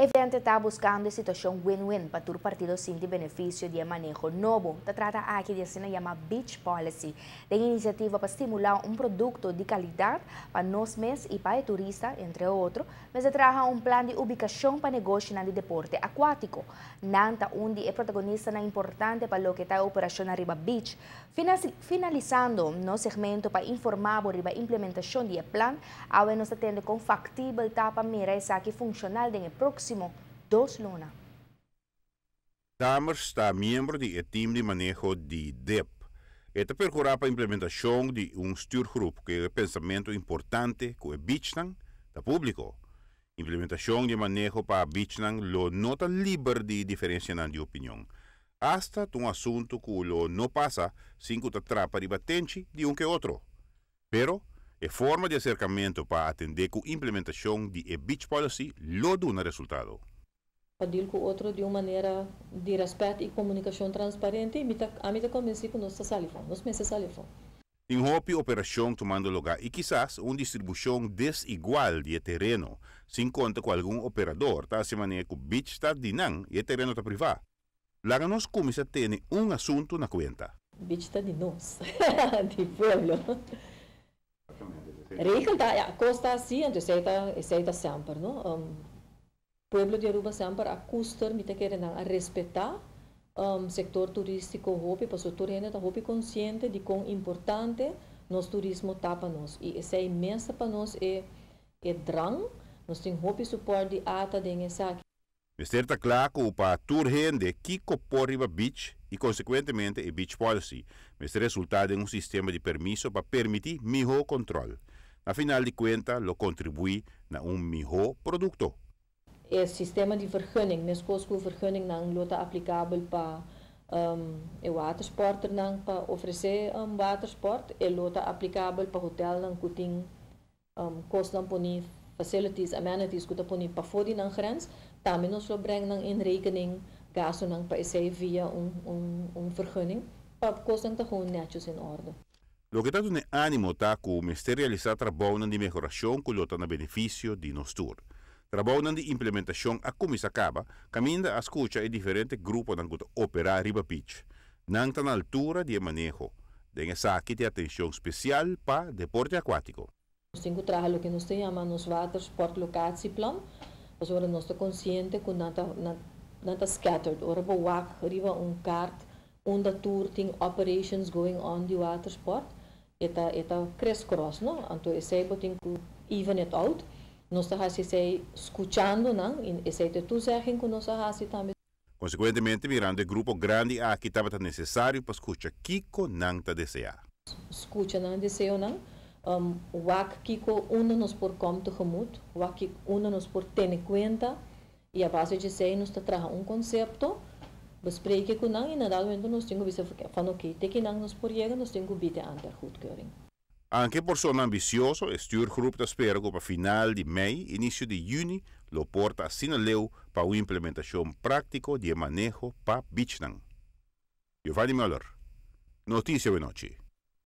Evidentemente está buscando situación win-win para tu partido sin beneficio de manejo nuevo. Se trata aquí de una llamada Beach Policy, de iniciativa para estimular un producto de calidad para los mes y para el turista, entre otros, pero se de un plan de ubicación para negocio en deporte acuático. Nanta, donde es protagonista na importante para lo que está operación arriba Beach. Finalizando, no segmento para informar sobre la implementación este plan, ahora nos atende con factible etapa mira esa que funcional en el próximo dos lunas. está miembro un team de manejo de DEP. Esta procura para implementación de de un group que el pensamiento importante que es Bichnan, da público. implementación de manejo para Bichnan lo nota libre de diferenciar de opinión Hasta un asunto que lo sin que te trapa de batente de un que otro Pero, e é forma de acercamento para atender com implementação de a beach policy lodo no resultado. Padil com o outro de uma maneira de respeito e comunicação transparente, a mim está convencido que nós está salifão, nós pensamos salifão. Enrope operação tomando lugar e quizás uma distribuição desigual de terreno, sem conta com algum operador, tá se maneira que o beach está dinam, e terreno está privado. Lá nós começa a ter um assunto na conta. O beach está de nós, de pueblo. regelt dat, ja, Costa sí, entonces ella, ella eh, siempre, ¿no? Um, pueblo de Aruba siempre acostumbra, mita que a respetar um, sector turístico hopi, porque todo gente está hopi consciente de cuán importante nos turismo está para nós. E esa é imensa para nos é, é drang, nos temos hopi suporte de ata de ensaque. Mr. Taklako upa turhen de Kiko Porriba Beach e, consequentemente, el Beach Policy, mas resultado en un sistema de permiso para permitir mejor control. A final de cuentas, lo contribui na un mejor producto. El sistema de vergunning, de vergunning, não é pa para um, watersporter, não, para oferecer um watersport, e lota aplicável pa hotel, nan que tem um, custom poni facilities, amenities, que poni para fora da grens, lo breng nan in rekening gaso nan pa esse via un, un, um vergunning, para custom te gewoon netjes in orde. Lo que ánimo ne animo taku mesteri realizar trabajos de lo colota na beneficio de nuestro tour. de implementación a cómo se acaba, caminando a escuta e diferente grupo de operar riba pitch. en na altura de manejo. Den saque de atención especial para deporte aquático. Nós temos que lo que nos llama los water sport y plan. nosotros vamos conscientes consciente que nanta, nanta, nanta scattered. Ora, walk riba un kart, onda tour, ting operations going on de water sport. eta eta crest cross no anto esse botin ku even it out nós está se sei escutando não e esse te tu serem com nós hasi também Consequentemente, Miranda, grupo grande aqui estava necessário para escutar Kiko não está desejar. Escuta não desejo não. Um, wak Kiko une nos por conta gemut, wak une nos por ter em conta e a base de sei nos está trazendo um conceito bespreken kon dan in het algemeen ons tingu bisa van oké, teken dan nos tengo nos tingu bieden aan ter goedkeuring. Aunque por son ambicioso, stuurgroep te espera op final de mei, inicio de juni, lo porta a Sinaleu para una implementación práctico de manejo para Bichnan. Giovanni Müller, Noticia de Noche.